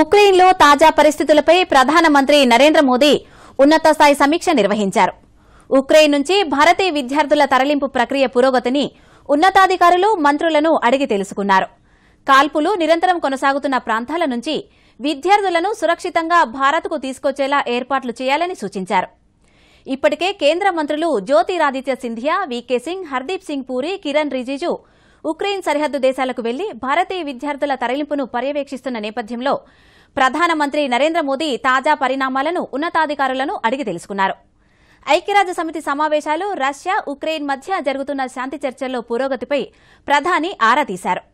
ఉక్రెయిన్లో తాజా పరిస్థితులపై ప్రధానమంత్రి నరేంద్ర మోదీ ఉన్నత స్థాయి సమీక్ష నిర్వహించారు ఉక్రెయిన్ నుంచి భారతీయ విద్యార్థుల తరలింపు ప్రక్రియ పురోగతిని ఉన్నతాధికారులు మంత్రులను అడిగి తెలుసుకున్నారు కాల్పులు నిరంతరం కొనసాగుతున్న ప్రాంతాల నుంచి విద్యార్థులను సురక్షితంగా భారత్కు తీసుకొచ్చేలా ఏర్పాట్లు చేయాలని సూచించారు ఇప్పటికే కేంద్ర మంత్రులు జ్యోతిరాదిత్య సింధియా వీకే సింగ్ హర్దీప్ సింగ్ పూరి కిరణ్ రిజిజు ఉక్రెయిన్ సరిహద్దు దేశాలకు వెళ్లి భారతీయ విద్యార్థుల తరలింపును పర్యవేక్షిస్తున్న నేపథ్యంలో ప్రధానమంత్రి నరేంద్ర మోదీ తాజా పరిణామాలను ఉన్నతాధికారులను అడిగి తెలుసుకున్నారు ఐక్యరాజ్య సమితి సమావేశాలు రష్యా ఉక్రెయిన్ మధ్య జరుగుతున్న శాంతి చర్చల్లో పురోగతిపై ప్రధాని ఆరా తీశారు